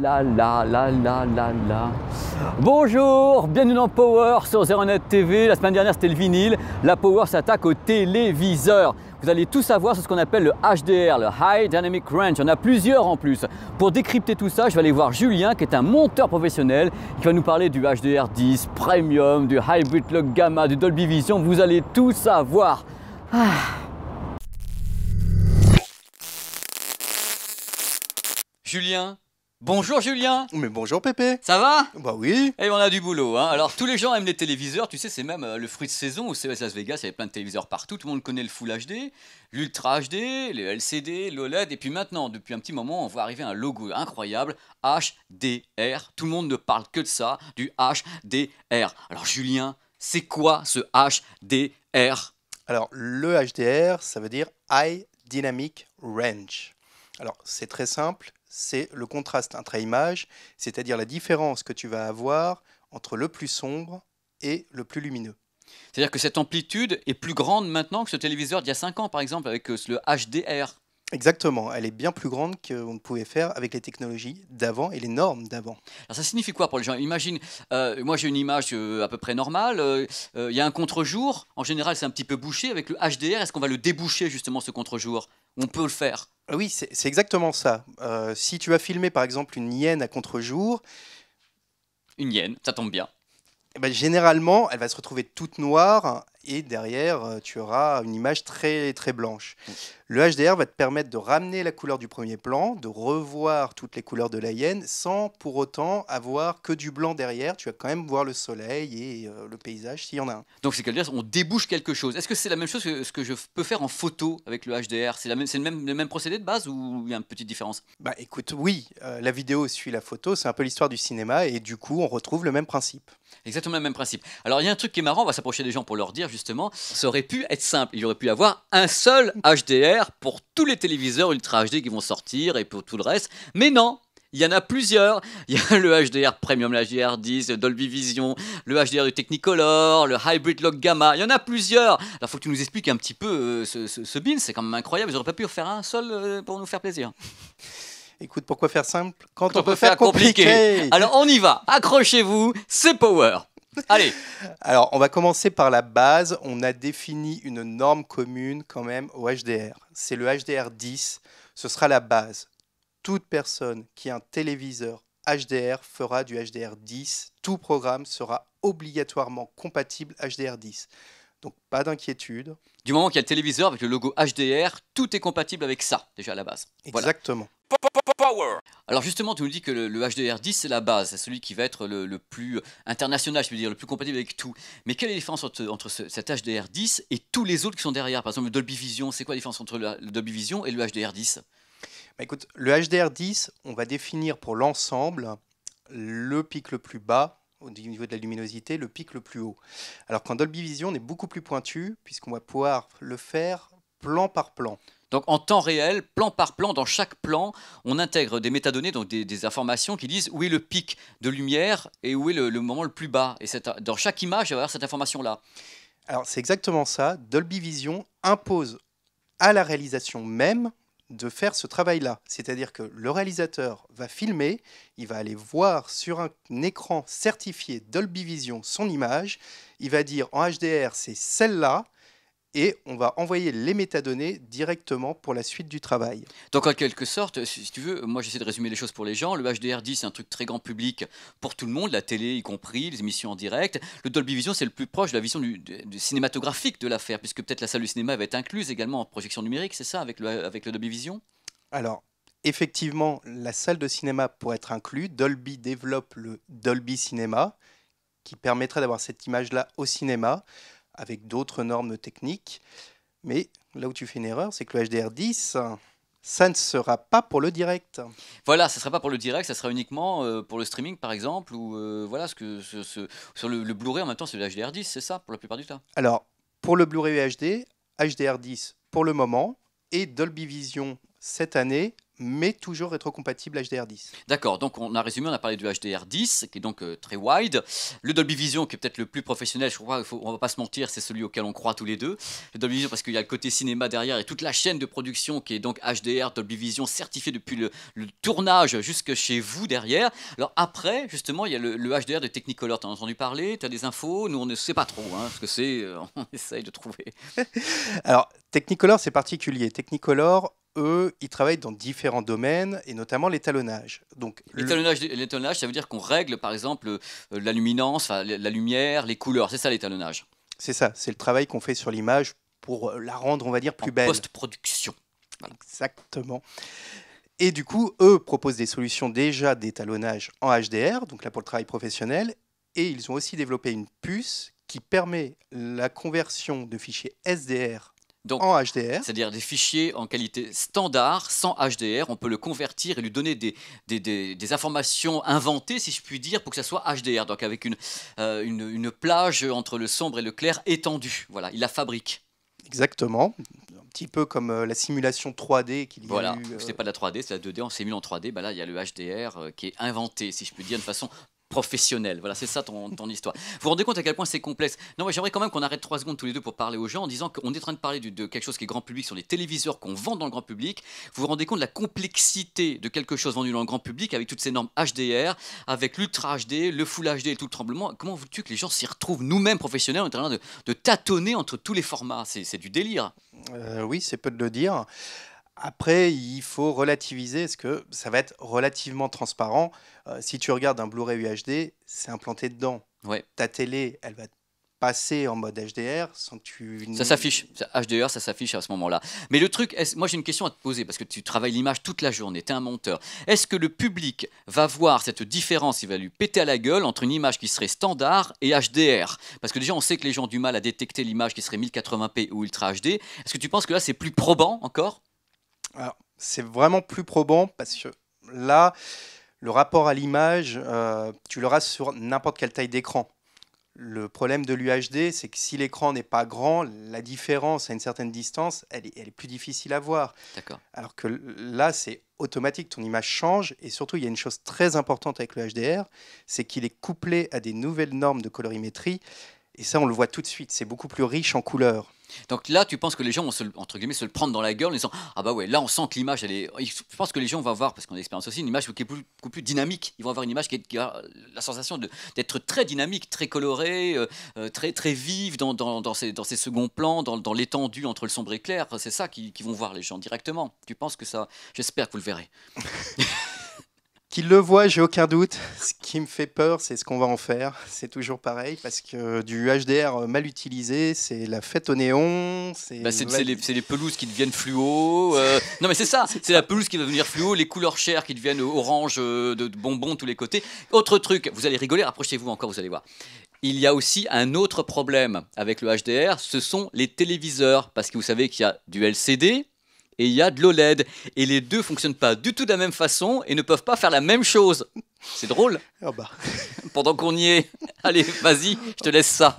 la la la la la la. Bonjour, bienvenue dans Power sur Zeronet TV. La semaine dernière c'était le vinyle. La Power s'attaque au téléviseur. Vous allez tout savoir sur ce qu'on appelle le HDR, le High Dynamic Range. On a plusieurs en plus. Pour décrypter tout ça, je vais aller voir Julien qui est un monteur professionnel qui va nous parler du HDR 10 Premium, du Hybrid Log Gamma, du Dolby Vision. Vous allez tout savoir. Ah. Julien, Bonjour Julien Mais bonjour Pépé Ça va Bah oui Et eh, on a du boulot, hein. Alors tous les gens aiment les téléviseurs, tu sais, c'est même euh, le fruit de saison. Au c'est Las Vegas, il y avait plein de téléviseurs partout, tout le monde connaît le Full HD, l'Ultra HD, les LCD, l'OLED, et puis maintenant, depuis un petit moment, on voit arriver un logo incroyable, HDR. Tout le monde ne parle que de ça, du HDR. Alors Julien, c'est quoi ce HDR Alors le HDR, ça veut dire High Dynamic Range. Alors c'est très simple c'est le contraste intra-image, c'est-à-dire la différence que tu vas avoir entre le plus sombre et le plus lumineux. C'est-à-dire que cette amplitude est plus grande maintenant que ce téléviseur d'il y a 5 ans, par exemple, avec euh, le HDR. Exactement, elle est bien plus grande qu'on ne pouvait faire avec les technologies d'avant et les normes d'avant. Alors ça signifie quoi pour les gens Imagine, euh, moi j'ai une image euh, à peu près normale, il y a un contre-jour, en général c'est un petit peu bouché, avec le HDR, est-ce qu'on va le déboucher justement ce contre-jour on peut le faire. Ah oui, c'est exactement ça. Euh, si tu as filmé par exemple une hyène à contre-jour. Une hyène, ça tombe bien. Eh ben, généralement, elle va se retrouver toute noire, et derrière, euh, tu auras une image très, très blanche. Mm. Le HDR va te permettre de ramener la couleur du premier plan, de revoir toutes les couleurs de la hyène, sans pour autant avoir que du blanc derrière. Tu vas quand même voir le soleil et euh, le paysage, s'il y en a un. Donc, c'est quelque dire on débouche quelque chose. Est-ce que c'est la même chose que ce que je peux faire en photo avec le HDR C'est le, même, le même procédé de base ou il y a une petite différence Bah écoute, oui, euh, la vidéo suit la photo, c'est un peu l'histoire du cinéma et du coup, on retrouve le même principe. Exactement le même principe. Alors, il y a un truc qui est marrant, on va s'approcher des gens pour leur dire justement, ça aurait pu être simple. Il aurait pu y avoir un seul HDR pour tous les téléviseurs Ultra HD qui vont sortir et pour tout le reste. Mais non, il y en a plusieurs. Il y a le HDR Premium, le HDR 10, le Dolby Vision, le HDR du Technicolor, le Hybrid Log Gamma. Il y en a plusieurs. Alors, il faut que tu nous expliques un petit peu euh, ce, bin, C'est quand même incroyable. Ils n'auraient pas pu en faire un seul euh, pour nous faire plaisir. Écoute, pourquoi faire simple quand, on, peut, faire, compliqué Alors, on y va. Accrochez-vous. C'est Power. Allez. Alors, on va commencer par la base. On a défini une norme commune quand même au HDR. C'est le HDR 10. Ce sera la base. Toute personne qui a un téléviseur HDR fera du HDR 10. Tout programme sera obligatoirement compatible HDR 10. Donc, pas d'inquiétude. Du moment qu'il y a le téléviseur avec le logo HDR, tout est compatible avec ça, déjà à la base. Exactement. Alors justement, tu nous dis que le, HDR10 c'est la base, c'est celui qui va être le, plus international, je veux dire, le plus compatible avec tout. Mais quelle est la différence entre, cet HDR10 et tous les autres qui sont derrière Par exemple, le Dolby Vision, c'est quoi la différence entre le, Dolby Vision et le HDR10 bah, Écoute, le HDR10, on va définir pour l'ensemble le pic le plus bas au niveau de la luminosité, le pic le plus haut. Alors qu'en Dolby Vision, on est beaucoup plus pointu, puisqu'on va pouvoir le faire plan par plan. Donc en temps réel, plan par plan, dans chaque plan, on intègre des métadonnées, donc des, informations qui disent où est le pic de lumière et où est le, moment le plus bas. Et cette, dans chaque image, il va y avoir cette information-là. Alors c'est exactement ça. Dolby Vision impose à la réalisation même de faire ce travail-là. C'est-à-dire que le réalisateur va filmer, il va aller voir sur un écran certifié Dolby Vision son image, il va dire en HDR c'est celle-là, et on va envoyer les métadonnées directement pour la suite du travail. Donc en quelque sorte, si tu veux, moi j'essaie de résumer les choses pour les gens. Le HDR10 c'est un truc très grand public pour tout le monde, la télé y compris, les émissions en direct. Le Dolby Vision c'est le plus proche de la vision cinématographique de l'affaire, puisque peut-être la salle de cinéma va être incluse également en projection numérique, c'est ça, avec le, Dolby Vision Alors effectivement, la salle de cinéma pourrait être inclue. Dolby développe le Dolby Cinema, qui permettrait d'avoir cette image-là au cinéma avec d'autres normes techniques. Mais là où tu fais une erreur, c'est que le HDR10, ça ne sera pas pour le direct. Voilà, ça ne sera pas pour le direct, ça sera uniquement euh, pour le streaming par exemple, ou euh, voilà, ce que, ce, sur le, Blu-ray en même temps c'est le HDR10, c'est ça pour la plupart du temps Alors, pour le Blu-ray HD, HDR10 pour le moment, et Dolby Vision cette année mais toujours rétrocompatible HDR10. D'accord, donc on a résumé, on a parlé du HDR10, qui est donc euh, très wide. Le Dolby Vision, qui est peut-être le plus professionnel, je crois, on va pas se mentir, c'est celui auquel on croit tous les deux. Le Dolby Vision, parce qu'il y a le côté cinéma derrière et toute la chaîne de production qui est donc HDR, Dolby Vision, certifié depuis le, tournage jusque chez vous derrière. Alors après, justement, il y a le, HDR de Technicolor, en as entendu parler, tu as des infos, nous on ne sait pas trop, hein, ce que c'est, euh, on essaye de trouver. Alors, Technicolor, c'est particulier. Technicolor, eux, ils travaillent dans différents domaines, et notamment l'étalonnage. Donc, l'étalonnage, ça veut dire qu'on règle, par exemple, euh, la luminance, la lumière, les couleurs. C'est ça l'étalonnage. C'est ça, c'est le travail qu'on fait sur l'image pour euh, la rendre, on va dire, plus belle. Post-production. Exactement. Et du coup, eux proposent des solutions déjà d'étalonnage en HDR, donc là pour le travail professionnel, et ils ont aussi développé une puce qui permet la conversion de fichiers SDR donc, en HDR. C'est-à-dire des fichiers en qualité standard, sans HDR. On peut le convertir et lui donner des, informations inventées, si je puis dire, pour que ça soit HDR. Donc avec euh, une, une, plage entre le sombre et le clair étendue. Voilà, il la fabrique. Exactement. Un petit peu comme euh, la simulation 3D qu'il voilà. c'est euh, pas de la 3D, c'est la 2D. On simule en 3D. Bah là, il y a le HDR qui est inventé, si je puis dire, de façon professionnel. Voilà, c'est ça ton, ton histoire. Vous vous rendez compte à quel point c'est complexe Non, mais j'aimerais quand même qu'on arrête trois secondes tous les deux pour parler aux gens en disant qu'on est en train de parler de, quelque chose qui est grand public sur les téléviseurs qu'on vend dans le grand public. Vous vous rendez compte de la complexité de quelque chose vendu dans le grand public avec toutes ces normes HDR, avec l'ultra HD, le full HD et tout le tremblement. Comment veux-tu que les gens s'y retrouvent Nous-mêmes, professionnels, en train de, tâtonner entre tous les formats. C'est du délire. Euh, oui, c'est peu de le dire. Après, il faut relativiser, parce que ça va être relativement transparent. Euh, si tu regardes un Blu-ray UHD, c'est implanté dedans. Ta télé, elle va passer en mode HDR sans que tu... Ça s'affiche, HDR, ça s'affiche à ce moment-là. Mais le truc, est moi j'ai une question à te poser, parce que tu travailles l'image toute la journée, tu es un monteur. Est-ce que le public va voir cette différence, il va lui péter à la gueule entre une image qui serait standard et HDR Parce que déjà on sait que les gens ont du mal à détecter l'image qui serait 1080p ou Ultra HD. Est-ce que tu penses que là c'est plus probant encore c'est vraiment plus probant parce que là, le rapport à l'image, euh, tu l'auras sur n'importe quelle taille d'écran. Le problème de l'UHD, c'est que si l'écran n'est pas grand, la différence à une certaine distance, elle est, plus difficile à voir. Alors que là, c'est automatique, ton image change. Et surtout, il y a une chose très importante avec le HDR, c'est qu'il est couplé à des nouvelles normes de colorimétrie. Et ça, on le voit tout de suite, c'est beaucoup plus riche en couleurs. Donc là, tu penses que les gens vont se, entre guillemets, se le prendre dans la gueule en disant Ah bah ouais, là on sent que l'image, elle Je pense que les gens vont avoir, parce qu'on l'expérience aussi, une image qui est beaucoup plus, dynamique. Ils vont avoir une image qui, a la sensation d'être très dynamique, très colorée, euh, euh, très, très vive dans, dans, ces, dans seconds plans, dans, l'étendue entre le sombre et clair. C'est ça qu'ils vont voir les gens directement. Tu penses que ça. J'espère que vous le verrez. Qu'il le voit, j'ai aucun doute. Ce qui me fait peur, c'est ce qu'on va en faire. C'est toujours pareil, parce que du HDR mal utilisé, c'est la fête au néon. C'est bah, les, pelouses qui deviennent fluo. Euh. non, mais c'est ça. C'est la pelouse qui va devenir fluo, les couleurs chères qui deviennent orange, euh, de bonbons tous les côtés. Autre truc, vous allez rigoler, rapprochez-vous encore, vous allez voir. Il y a aussi un autre problème avec le HDR ce sont les téléviseurs. Parce que vous savez qu'il y a du LCD et il y a de l'OLED. Et les deux fonctionnent pas du tout de la même façon et ne peuvent pas faire la même chose. C'est drôle. Ah bah. Pendant qu'on y est, allez, vas-y, je te laisse ça.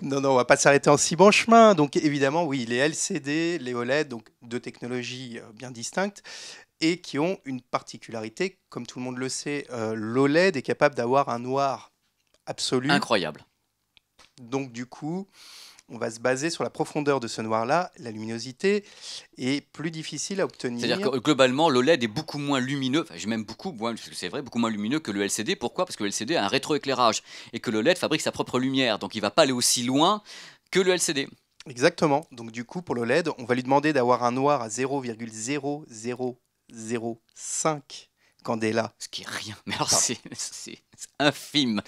Non, non, on va pas s'arrêter en si bon chemin. Donc évidemment, oui, les LCD, les OLED, donc deux technologies euh, bien distinctes et qui ont une particularité, comme tout le monde le sait, euh, l'OLED est capable d'avoir un noir absolu. Incroyable. Donc du coup, on va se baser sur la profondeur de ce noir-là. La luminosité est plus difficile à obtenir. C'est-à-dire que globalement, l'OLED est beaucoup moins lumineux, enfin, j'ai même beaucoup moins, c'est vrai, beaucoup moins lumineux que le LCD. Pourquoi Parce que le LCD a un rétroéclairage et que le LED fabrique sa propre lumière. Donc il ne va pas aller aussi loin que le LCD. Exactement. Donc du coup, pour le LED, on va lui demander d'avoir un noir à 0,0005 candela. Ce qui est rien. Mais alors, ah. c'est infime.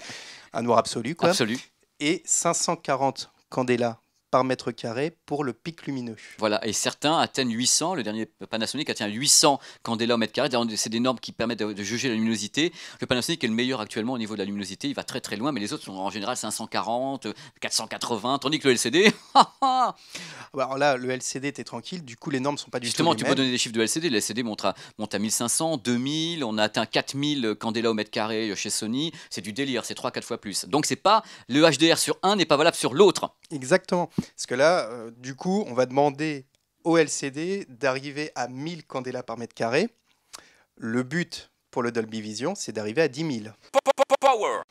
Un noir absolu, quoi. Absolu. Et 540 Candela par mètre carré pour le pic lumineux. Voilà, et certains atteignent 800, le dernier Panasonic atteint 800 candélas au mètre carré, c'est des normes qui permettent de, juger la luminosité. Le Panasonic est le meilleur actuellement au niveau de la luminosité, il va très très loin, mais les autres sont en général 540, 480, tandis que le LCD... Bah, alors là, le LCD, était tranquille, du coup les normes sont pas du tout Justement, tu peux donner des chiffres de LCD, le LCD monte à, monte à 1500, 2000, on a atteint 4000 candélas au mètre carré chez Sony, c'est du délire, c'est 3-4 fois plus. Donc c'est pas, le HDR sur un n'est pas valable sur l'autre, Exactement. Parce que là, euh, du coup, on va demander au LCD d'arriver à 1000 candélas par mètre carré. Le but pour le Dolby Vision, c'est d'arriver à 10 000.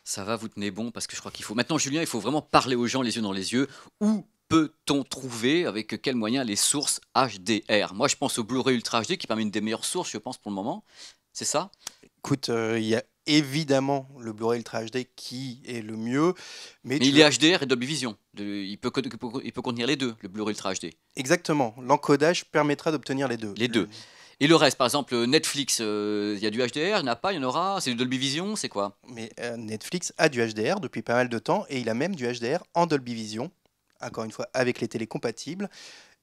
Ça va, vous tenez bon, parce que je crois qu'il faut... Maintenant, Julien, il faut vraiment parler aux gens les yeux dans les yeux. Où peut-on trouver, avec quels moyens, les sources HDR Moi, je pense au Blu-ray Ultra HD, qui est parmi une des meilleures sources, je pense, pour le moment. C'est ça Écoute, euh, il y a évidemment le Blu-ray Ultra HD qui est le mieux. Mais, il est HDR et Dolby Vision. il, peut, il peut contenir les deux, le Blu-ray Ultra HD. Exactement. L'encodage permettra d'obtenir les deux. Les deux. Euh, et le reste, par exemple, Netflix, euh, il y a du HDR, il n'y en a pas, il y en aura, c'est du Dolby Vision, c'est quoi Mais euh, Netflix a du HDR depuis pas mal de temps et il a même du HDR en Dolby Vision, encore une fois avec les télécompatibles. compatibles.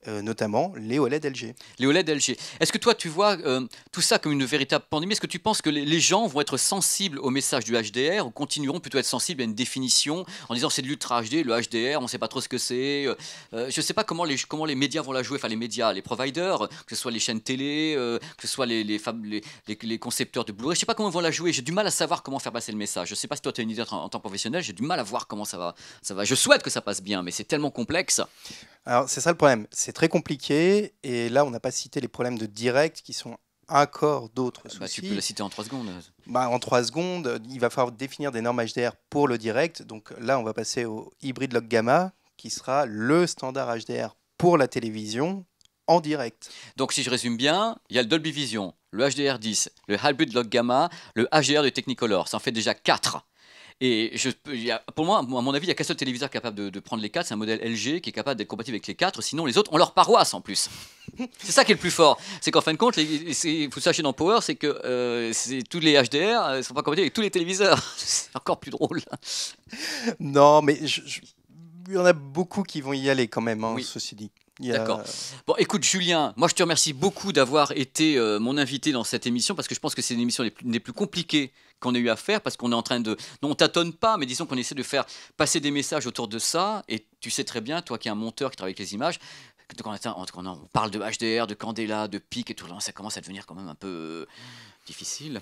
Euh, notamment les OLED LG. Les OLED LG. Est-ce que toi, tu vois euh, tout ça comme une véritable pandémie Est-ce que tu penses que les gens vont être sensibles au message du HDR ou continueront plutôt à être sensibles à une définition en disant c'est de l'ultra HD, le HDR, on ne sait pas trop ce que c'est euh, Je ne sais pas comment les, comment les médias vont la jouer, enfin les médias, les providers, que ce soit les chaînes télé, que ce soit les, les, concepteurs de Blu-ray, je ne sais pas comment ils vont la jouer. J'ai du mal à savoir comment faire passer le message. Je ne sais pas si toi, tu as une idée en, en tant que professionnel, j'ai du mal à voir comment ça va, ça va. Je souhaite que ça passe bien, mais c'est tellement complexe. Alors c'est ça le problème, c'est très compliqué et là on n'a pas cité les problèmes de direct qui sont encore d'autres ah bah, Tu peux la citer en 3 secondes. Bah, en 3 secondes, il va falloir définir des normes HDR pour le direct. Donc là on va passer au Hybrid Log Gamma qui sera le standard HDR pour la télévision en direct. Donc si je résume bien, il y a le Dolby Vision, le HDR10, le Hybrid Log Gamma, le HDR de Technicolor. Ça en fait déjà 4. Et je, pour moi, à mon avis, il n'y a qu'un seul téléviseur capable de, prendre les quatre, c'est un modèle LG qui est capable d'être compatible avec les quatre, sinon les autres ont leur paroisse en plus. c'est ça qui est le plus fort. C'est qu'en fin de compte, il faut sachez dans Power, c'est que euh, c'est tous les HDR ne euh, sont pas compatibles avec tous les téléviseurs. c'est encore plus drôle. Non, mais il y en a beaucoup qui vont y aller quand même, hein, ceci dit. D'accord. Bon, écoute, Julien, moi je te remercie beaucoup d'avoir été euh, mon invité dans cette émission parce que je pense que c'est une émission des plus, compliquées qu'on ait eu à faire parce qu'on est en train de. Non, on tâtonne pas, mais disons qu'on essaie de faire passer des messages autour de ça. Et tu sais très bien, toi qui es un monteur qui travaille avec les images, quand on, parle de HDR, de Candela, de Pic et tout, ça commence à devenir quand même un peu difficile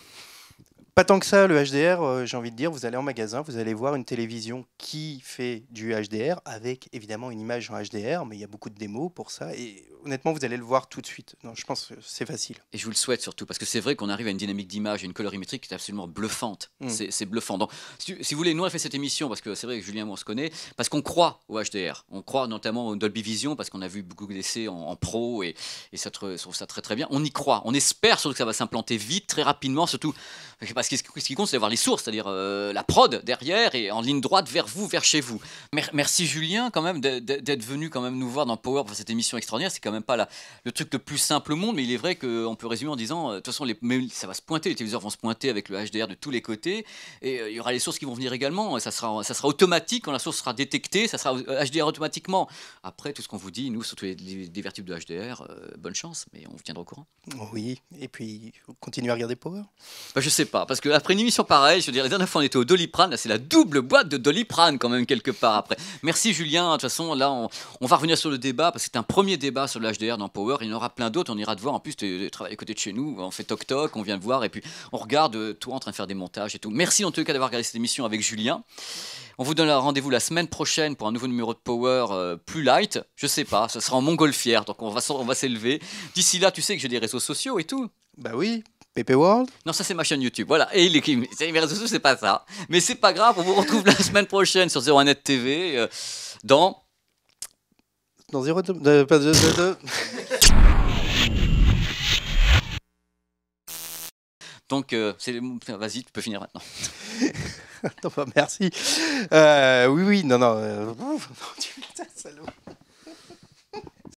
pas tant que ça, le HDR, euh, j'ai envie de dire, vous allez en magasin, vous allez voir une télévision qui fait du HDR avec évidemment une image en HDR, mais il y a beaucoup de démos pour ça. Et honnêtement, vous allez le voir tout de suite. Non, je pense que c'est facile. Et je vous le souhaite surtout, parce que c'est vrai qu'on arrive à une dynamique d'image et une colorimétrie qui est absolument bluffante. Mm. C'est bluffant. Donc, si, vous voulez, nous, on a fait cette émission, parce que c'est vrai que Julien, moi, on se connaît, parce qu'on croit au HDR. On croit notamment au Dolby Vision, parce qu'on a vu beaucoup d'essais en, pro, et, et ça trouve ça très très bien. On y croit. On espère surtout que ça va s'implanter vite, très rapidement, surtout ce qui compte, c'est d'avoir les sources, c'est-à-dire euh, la prod derrière et en ligne droite vers vous, vers chez vous. merci Julien, quand même, d'être venu quand même nous voir dans Power pour cette émission extraordinaire. C'est quand même pas le truc le plus simple au monde, mais il est vrai qu'on peut résumer en disant, euh, de toute façon, les, ça va se pointer, les téléviseurs vont se pointer avec le HDR de tous les côtés, et euh, il y aura les sources qui vont venir également. Et ça sera, ça sera automatique quand la source sera détectée, ça sera HDR automatiquement. Après, tout ce qu'on vous dit, nous, surtout les, les vertus de HDR, bonne chance, mais on vous tiendra au courant. Oui, et puis, continuez à regarder Power. Bah, je sais pas parce que après une émission pareille, je veux dire, la fois on était au Doliprane, là c'est la double boîte de Doliprane quand même quelque part après. Merci Julien, de toute façon là on, va revenir sur le débat parce que c'est un premier débat sur l'HDR dans Power, il y en aura plein d'autres, on ira te voir, en plus tu travailles côté de chez nous, on fait toc toc, on vient te voir et puis on regarde euh, toi en train de faire des montages et tout. Merci en tout cas d'avoir regardé cette émission avec Julien. On vous donne rendez-vous la semaine prochaine pour un nouveau numéro de Power euh, plus light. Je sais pas, ce sera en montgolfière, donc on va, on va s'élever. D'ici là, tu sais que j'ai des réseaux sociaux et tout. Bah oui. Pepe World Non, ça c'est ma chaîne YouTube. Voilà. Et les, réseaux c'est pas ça. Mais c'est pas grave, on vous retrouve la semaine prochaine sur 01net TV euh, dans. Dans 0 Donc, euh, vas-y, tu peux finir maintenant. non, bah, merci. Euh, oui, oui, non, non. Putain,